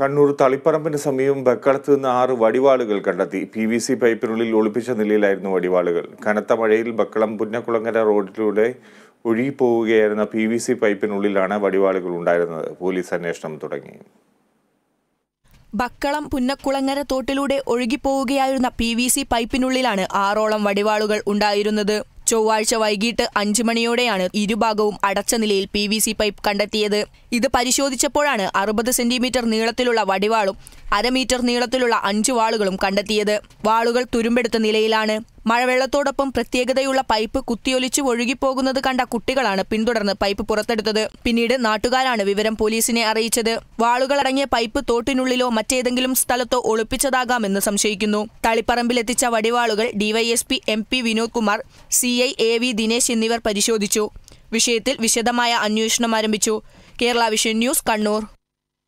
കണ്ണൂർ തളിപ്പറമ്പിന് സമീപം ബക്കളത്ത് നിന്ന് ആറ് വടിവാളുകൾ കണ്ടെത്തി പി വി സി പൈപ്പിനുള്ളിൽ ഒളിപ്പിച്ച നിലയിലായിരുന്നു വടിവാളുകൾ കനത്ത മഴയിൽ ബക്കളം പുന്നക്കുളങ്ങര റോഡിലൂടെ ഒഴുകിപ്പോവുകയായിരുന്ന പി വി സി പൈപ്പിനുള്ളിലാണ് വടിവാളുകൾ ഉണ്ടായിരുന്നത് പോലീസ് അന്വേഷണം തുടങ്ങി ബക്കളം പുന്നക്കുളങ്ങര തോട്ടിലൂടെ ഒഴുകിപ്പോവുകയായിരുന്ന പി വി സി പൈപ്പിനുള്ളിലാണ് ആറോളം വടിവാളുകൾ ഉണ്ടായിരുന്നത് ചൊവ്വാഴ്ച വൈകിട്ട് അഞ്ചു മണിയോടെയാണ് ഇരുഭാഗവും അടച്ച നിലയിൽ പി വി സി പൈപ്പ് കണ്ടെത്തിയത് ഇത് പരിശോധിച്ചപ്പോഴാണ് അറുപത് സെന്റിമീറ്റർ നീളത്തിലുള്ള വടിവാളും അരമീറ്റർ മീറ്റർ നീളത്തിലുള്ള അഞ്ചു വാളുകളും കണ്ടെത്തിയത് വാളുകൾ തുരുമ്പെടുത്ത നിലയിലാണ് മഴവെള്ളത്തോടൊപ്പം പ്രത്യേകതയുള്ള പൈപ്പ് കുത്തിയൊലിച്ച് ഒഴുകിപ്പോകുന്നത് കണ്ട കുട്ടികളാണ് പിന്തുടർന്ന് പൈപ്പ് പുറത്തെടുത്തത് പിന്നീട് നാട്ടുകാരാണ് വിവരം പോലീസിനെ അറിയിച്ചത് വാളുകളടങ്ങിയ പൈപ്പ് തോട്ടിനുള്ളിലോ മറ്റേതെങ്കിലും സ്ഥലത്തോ ഒളിപ്പിച്ചതാകാമെന്ന് സംശയിക്കുന്നു തളിപ്പറമ്പിലെത്തിച്ച വടിവാളുകൾ DYSP M P Vinod Kumar C I A V Dinesh എന്നിവർ പരിശോധിച്ചു വിഷയത്തിൽ വിശദമായ അന്വേഷണം ആരംഭിച്ചു കേരള വിഷൻ ന്യൂസ് കണ്ണൂർ